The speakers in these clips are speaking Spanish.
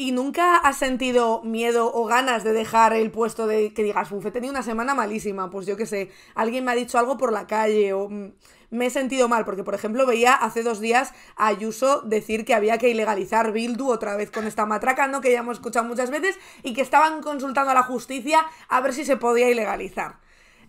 ¿Y nunca has sentido miedo o ganas de dejar el puesto de que digas, uff, he tenido una semana malísima? Pues yo qué sé, alguien me ha dicho algo por la calle o mm, me he sentido mal, porque por ejemplo veía hace dos días a Ayuso decir que había que ilegalizar Bildu otra vez con esta matraca, ¿no? Que ya hemos escuchado muchas veces y que estaban consultando a la justicia a ver si se podía ilegalizar.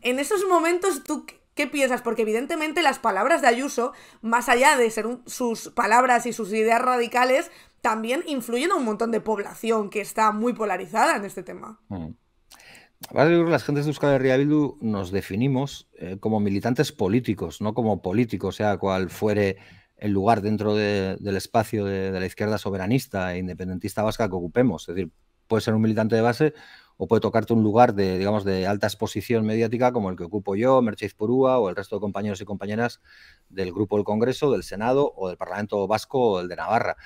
En esos momentos, ¿tú ¿Qué piensas? Porque evidentemente las palabras de Ayuso, más allá de ser sus palabras y sus ideas radicales, también influyen a un montón de población que está muy polarizada en este tema. Mm. Las gentes de Euskal Herria Bildu nos definimos eh, como militantes políticos, no como políticos, sea cual fuere el lugar dentro del espacio de, la izquierda soberanista e independentista vasca que ocupemos. Es decir, puede ser un militante de base o puede tocarte un lugar de, digamos, de alta exposición mediática como el que ocupo yo, Merchez Purúa o el resto de compañeros y compañeras del Grupo del Congreso, del Senado o del Parlamento Vasco o el de Navarra.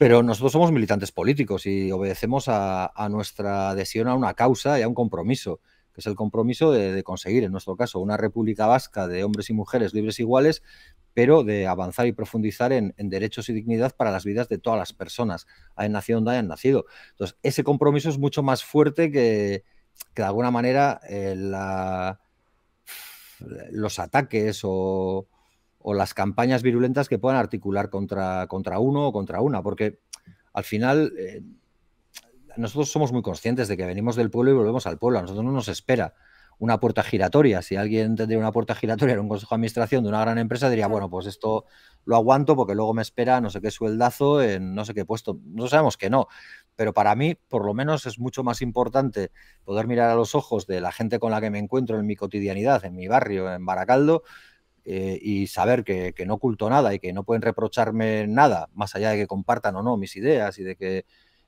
Pero nosotros somos militantes políticos y obedecemos a, nuestra adhesión a una causa y a un compromiso, que es el compromiso de, conseguir, en nuestro caso, una república vasca de hombres y mujeres libres e iguales, pero de avanzar y profundizar en, derechos y dignidad para las vidas de todas las personas, hayan nacido donde hayan nacido. Entonces, ese compromiso es mucho más fuerte que, de alguna manera eh, los ataques o, o las campañas virulentas que puedan articular contra, contra uno o contra una, porque al final eh, nosotros somos muy conscientes de que venimos del pueblo y volvemos al pueblo, a nosotros no nos espera una puerta giratoria. Si alguien tendría una puerta giratoria en un consejo de administración de una gran empresa, diría, bueno, pues esto lo aguanto porque luego me espera no sé qué sueldazo en no sé qué puesto. No sabemos que no, pero para mí, por lo menos, es mucho más importante poder mirar a los ojos de la gente con la que me encuentro en mi cotidianidad, en mi barrio, en Baracaldo, eh, y saber que, no oculto nada y que no pueden reprocharme nada, más allá de que compartan o no mis ideas y de que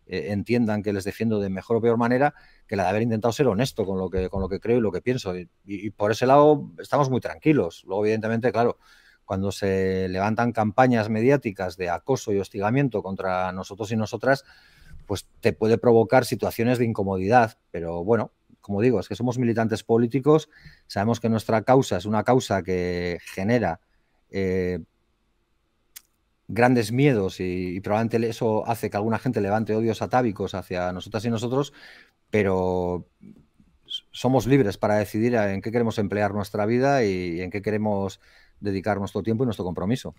eh, entiendan que les defiendo de mejor o peor manera, que la de haber intentado ser honesto con lo que, con lo que creo y lo que pienso. y por ese lado estamos muy tranquilos. Luego, evidentemente, claro, cuando se levantan campañas mediáticas de acoso y hostigamiento contra nosotros y nosotras, pues te puede provocar situaciones de incomodidad, pero bueno, como digo, es que somos militantes políticos, sabemos que nuestra causa es una causa que genera eh, grandes miedos y, y, probablemente eso hace que alguna gente levante odios atávicos hacia nosotras y nosotros, pero somos libres para decidir en qué queremos emplear nuestra vida y en qué queremos dedicar nuestro tiempo y nuestro compromiso.